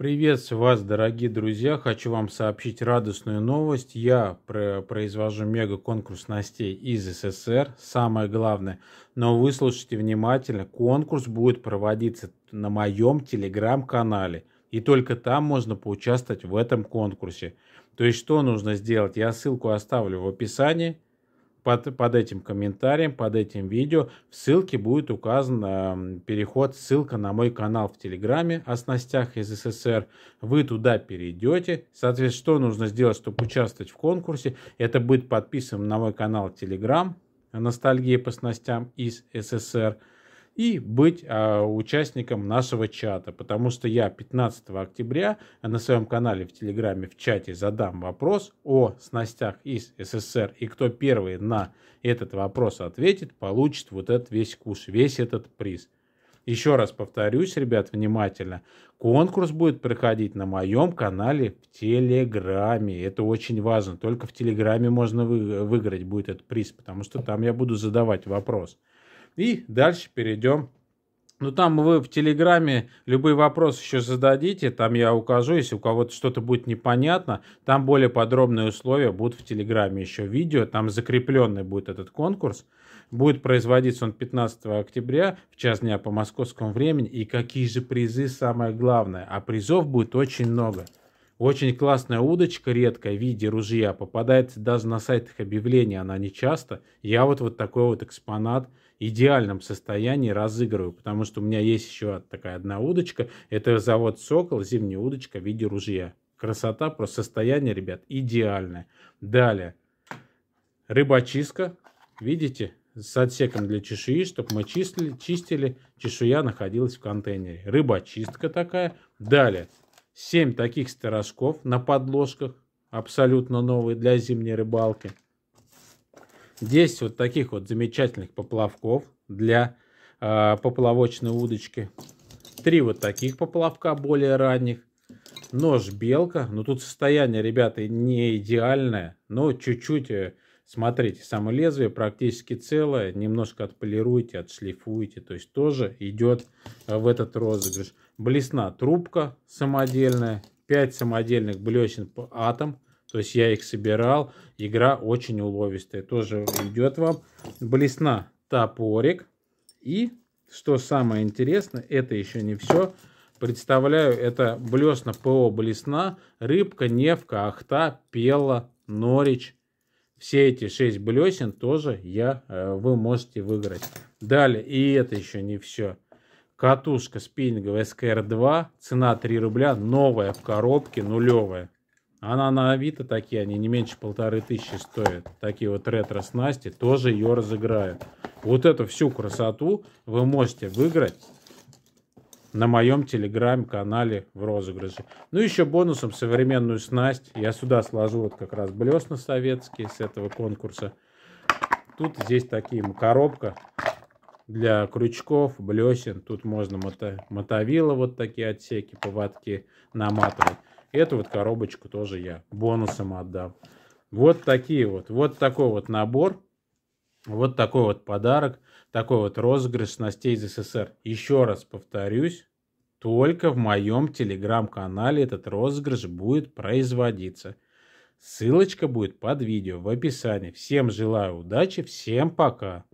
Приветствую вас, дорогие друзья. Хочу вам сообщить радостную новость. Я произвожу мега-конкурс Настей из СССР, самое главное. Но вы слушайте внимательно. Конкурс будет проводиться на моем телеграм-канале. И только там можно поучаствовать в этом конкурсе. То есть что нужно сделать? Я ссылку оставлю в описании под, под этим комментарием, под этим видео в ссылке будет указан э, переход, ссылка на мой канал в Телеграме о снастях из СССР. Вы туда перейдете. Соответственно, что нужно сделать, чтобы участвовать в конкурсе? Это будет подписан на мой канал в Телеграм «Ностальгии по снастям из СССР» и быть а, участником нашего чата, потому что я 15 октября на своем канале в Телеграме в чате задам вопрос о снастях из СССР, и кто первый на этот вопрос ответит, получит вот этот весь куш, весь этот приз. Еще раз повторюсь, ребят, внимательно. Конкурс будет проходить на моем канале в Телеграме. Это очень важно. Только в Телеграме можно вы, выиграть будет этот приз, потому что там я буду задавать вопрос. И дальше перейдем ну, там вы в Телеграме любые вопросы еще зададите, там я укажу, если у кого-то что-то будет непонятно, там более подробные условия будут в Телеграме еще видео, там закрепленный будет этот конкурс. Будет производиться он 15 октября в час дня по московскому времени. И какие же призы самое главное? А призов будет очень много. Очень классная удочка, редкая, в виде ружья, попадается даже на сайтах объявлений, она не часто. Я вот, вот такой вот экспонат – идеальном состоянии разыгрываю, потому что у меня есть еще такая одна удочка. Это завод «Сокол», зимняя удочка в виде ружья. Красота, просто состояние, ребят, идеальное. Далее, рыбочистка, видите, с отсеком для чешуи, чтобы мы чистили, чистили, чешуя находилась в контейнере. Рыбочистка такая. Далее, семь таких сторожков на подложках, абсолютно новые для зимней рыбалки. 10 вот таких вот замечательных поплавков для э, поплавочной удочки. Три вот таких поплавка более ранних. Нож белка. но ну, тут состояние, ребята, не идеальное. Но чуть-чуть, э, смотрите, само лезвие практически целое. Немножко отполируйте, отшлифуйте. То есть тоже идет э, в этот розыгрыш. Блесна трубка самодельная. 5 самодельных блесен по атом то есть я их собирал. Игра очень уловистая. Тоже идет вам. Блесна топорик. И что самое интересное, это еще не все. Представляю, это блесна ПО блесна, рыбка, невка, ахта, пела, норич. Все эти шесть блесен тоже я, э, вы можете выиграть. Далее, и это еще не все. Катушка спиннинговая СКР-2, цена 3 рубля, новая в коробке, нулевая. Она на Авито такие, они не меньше полторы тысячи стоят. Такие вот ретро-снасти, тоже ее разыграют. Вот эту всю красоту вы можете выиграть на моем телеграм-канале в розыгрыше. Ну, еще бонусом современную снасть. Я сюда сложу вот как раз блесна советские с этого конкурса. Тут здесь такие коробка для крючков, блесен. Тут можно мото, мотовила вот такие отсеки, поводки наматывать. Эту вот коробочку тоже я бонусом отдам. Вот такие вот. Вот такой вот набор. Вот такой вот подарок. Такой вот розыгрыш снастей из СССР. Еще раз повторюсь. Только в моем телеграм-канале этот розыгрыш будет производиться. Ссылочка будет под видео в описании. Всем желаю удачи, всем пока.